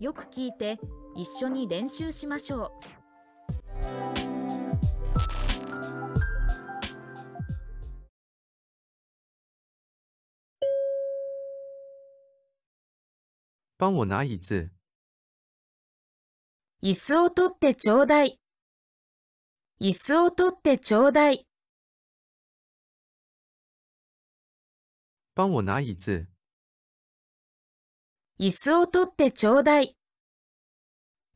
よく聞いて一緒に練習しましょう帮我拿椅子。椅子を取ってちょうだい。椅子を取ってちょうだい。帮我拿椅子。椅子を取ってちょうだい。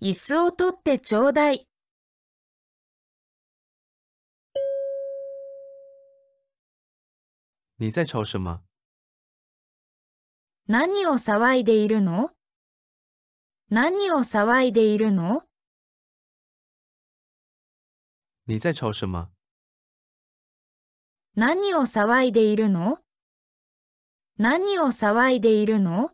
椅子を取ってちょうだい。你在吵什么？何を騒いでいるの何を騒いでいるの你在吵什么？何を騒いでいるの何を騒いでいるの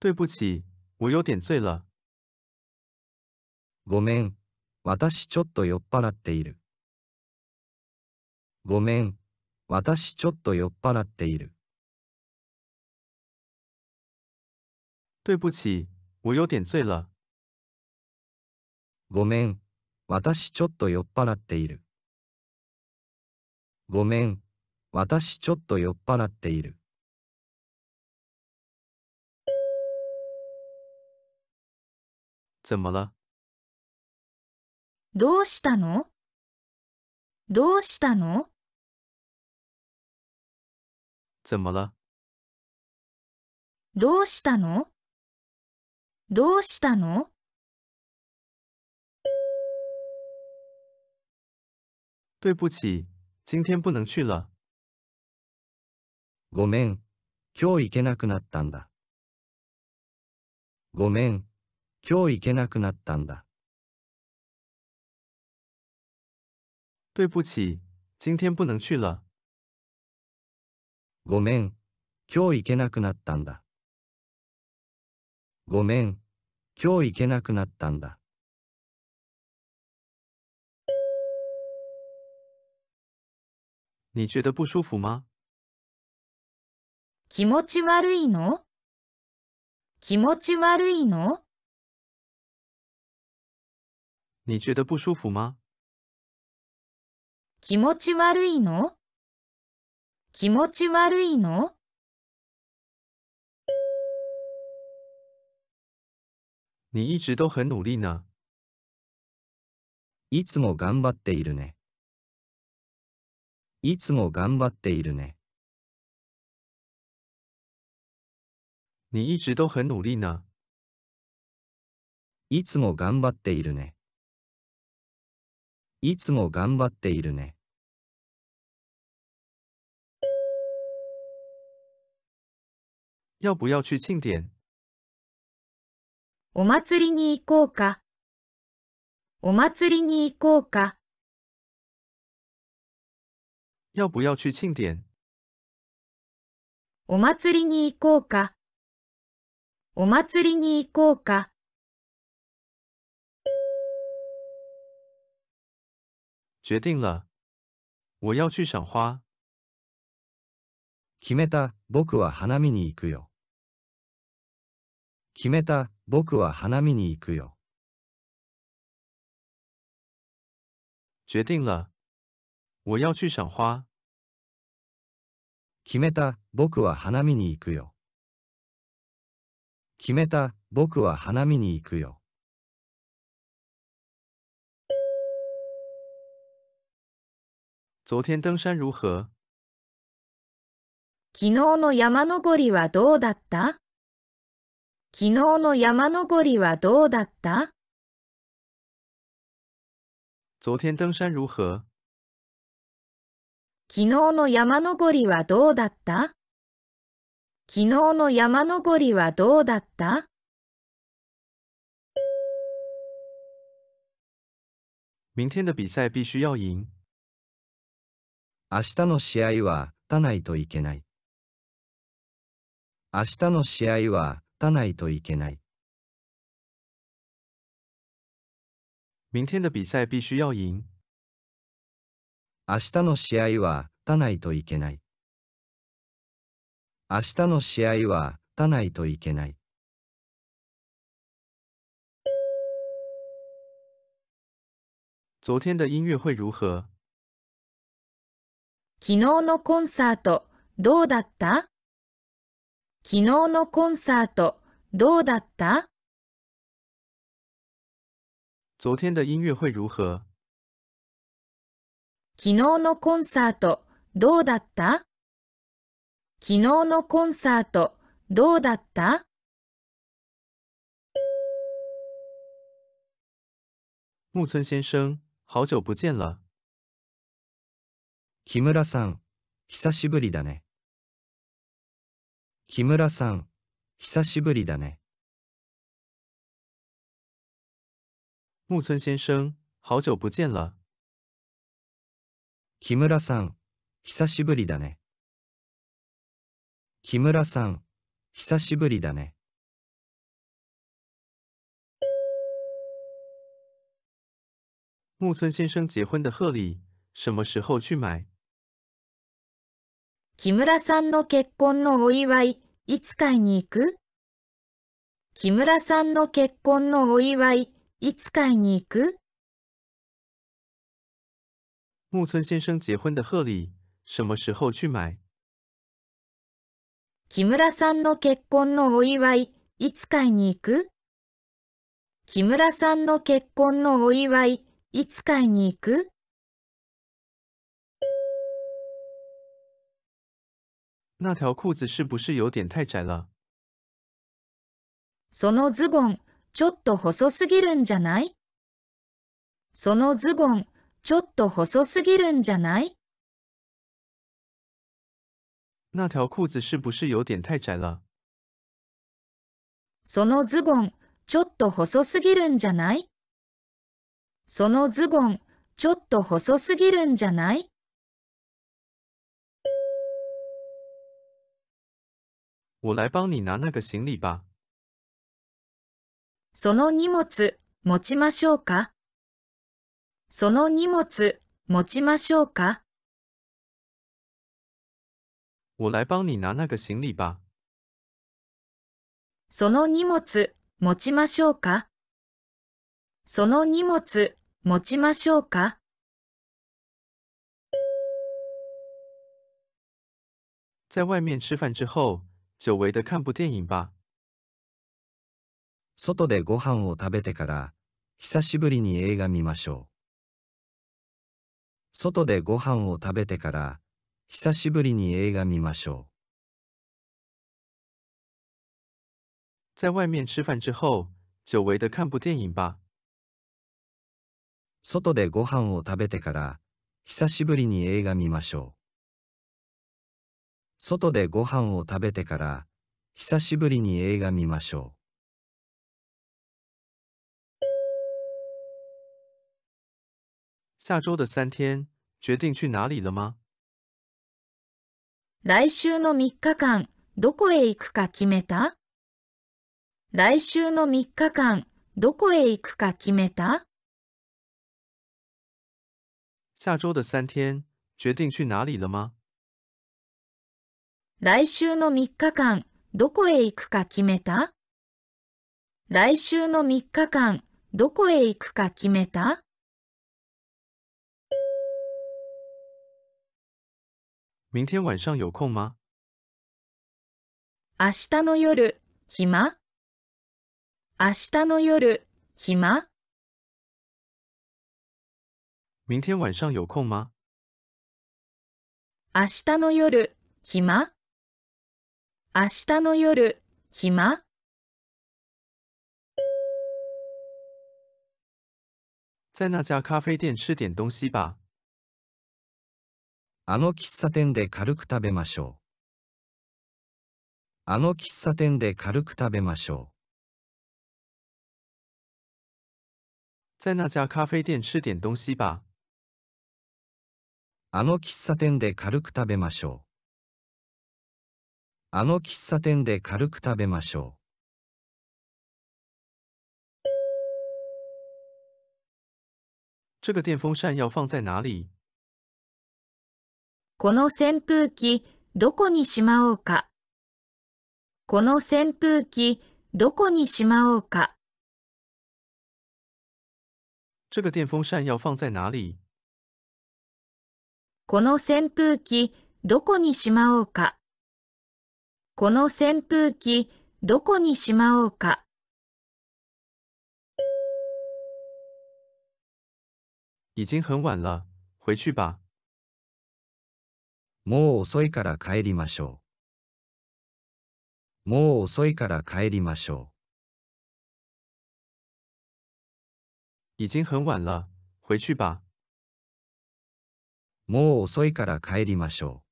对不起，我有点醉了。ごめん、私ちょっと酔っ払っている。ごめん、私ちょっと酔っ払っている。对不起、我有点醉了。ごめん、私ちょっと酔っ払っている。ごめん、私ちょっと酔っ払っている。怎么了どうしたのどうしたの怎么了どうしたのどうしたの对不起、今天不能去了。ごめん、今日行けなくなったんだ。ごめん、今日行けなくなったんだ。对不起、今天不能去了。ごめん、今日行けなくなったんだ。ごめん、今日行けなくなったんだ。你觉得不舒服吗気持ち悪いの気持ち悪いの你觉得不舒服吗？気持ち悪いの気持ち悪いの你一直都很努力呢。いつも頑張っているね。いつも頑張っているね。你一直都很努力呢。いつも頑張っているね。いつも頑張っているね。要不要去庆典お祭りに行こうか。お祭りに行こうか。要不要去庆典お祭りに行こうか。お祭りに行こうか。决定了。我要去赏花。決めた、僕は花見に行くよ。決めた、僕は花見に行くよ。決定了。我要去赏花。決めた、僕は花見に行くよ。決めた、僕は花見に行くよ。昨日の山登りはどうだった昨日の山登りはどうだった昨天登山如何昨日の山登りはどうだった昨日の山登りはどうだった明天的比赛必须要赢。明日の試合は打たないといけない。明日の試合は打たないといけない。明天的比赛必须要赢。明日の試合は打たないといけない。明日の試合は打たないといけない。昨天的音乐会如何昨日のコンサートどうだった昨日のコンサートどうだった昨日のコンサートどうだった昨日のコンサートどうだった木村先生、好久不见了。木村さん、久しぶりだね。木村さん、久しぶりだね。木村先生、好久不见了。木村さん、久しぶりだね。木村さん、久しぶりだね。木村先生結婚的贺礼，什么时候去买？木村さんの結婚のお祝い、いつ買いに行く木村さんの結婚のお祝い、いつ買いに行く木村先生結婚的贺礼、什么时候去买木村さんの結婚のお祝い、いつ買いに行く木村さんの結婚のお祝い、いつ買いに行く那条裤子是不是有点太窄了？そのズボン、ちょっと細すぎるんじゃないそのズボン、ちょっと細すぎるんじゃない那条裤子是不是有点太窄了？そのズボン、ちょっと細すぎるんじゃないそのズボン、ちょっと細すぎるんじゃない我来帮你拿那个行李吧。その荷物持ちましょうか。その荷物持ちましょうか。我来帮你拿那个行李吧。その荷物持ちましょうか。その荷物持ちましょうか。在外面吃饭之后。久违的看部电影吧。外でご飯を食べてから、久しぶりに映画見ましょう。外でご飯を食べてから、久しぶりに映画見ましょう。在外面吃饭之后、久违的看部电影吧。外でご飯を食べてから、久しぶりに映画見ましょう。外でご飯を食べてから、久しぶりに映画見ましょう。下周的三天，决定去哪里了吗？来週の3日間、どこへ行くか決めた来週の3日間、どこへ行くか決めた下周的三天、决定去哪里了吗？来週の3日間、どこへ行くか決めた来週の3日間、どこへ行くか決めた明天晚上有空吗明日の夜、暇明日の夜、暇明天晚上有空吗明日の夜、暇明日の夜、暇在那家咖啡店吃点东西吧。あの喫茶店で軽く食べましょう。あの喫茶店で軽く食べましょう。在那家咖啡店吃点东西吧。あの喫茶店で軽く食べましょう。あの喫茶店で軽く食べましょう。这个电风扇要放在哪里？この扇風機どこにしまおうか。この扇風機どこにしまおうか。这个电风扇要放在哪里？この扇風機どこにしまおうか。この扇風機どこにしまおうか。已经很晚了，回去吧。もう遅いから帰りましょう。もう遅いから帰りましょう。已经很晚了，回去吧。もう遅いから帰りましょう。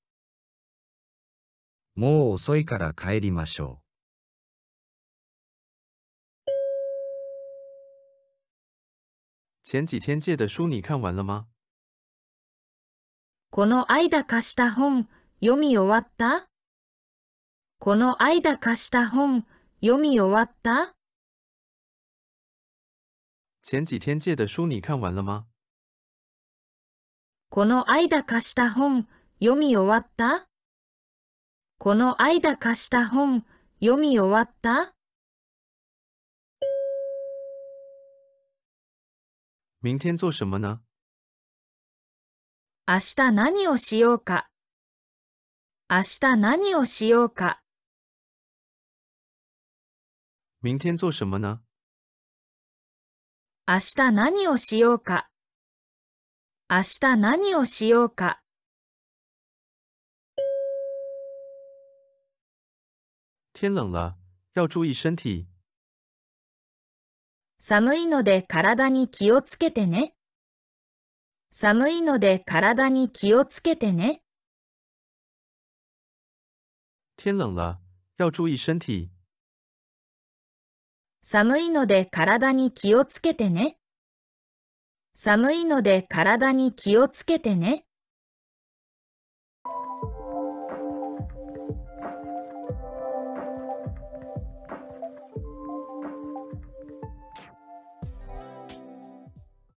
もう遅いから帰りましょう。前几天借的书你看完了吗この間貸した本、読み終わったこの間貸した本、読み終わった前几天借的书你看完了吗この間貸した本、読み終わったこの間貸した本、読み終わった明天做什么呢明日何をしようか明日何をしようか明天做什么呢明日何をしようか明日何をしようか天冷了，要注意身体。寒いので体に気をつけてね。寒いので体に気をつけてね。天冷了，要注意身体。寒いので体に気をつけてね。寒いので体に気をつけてね。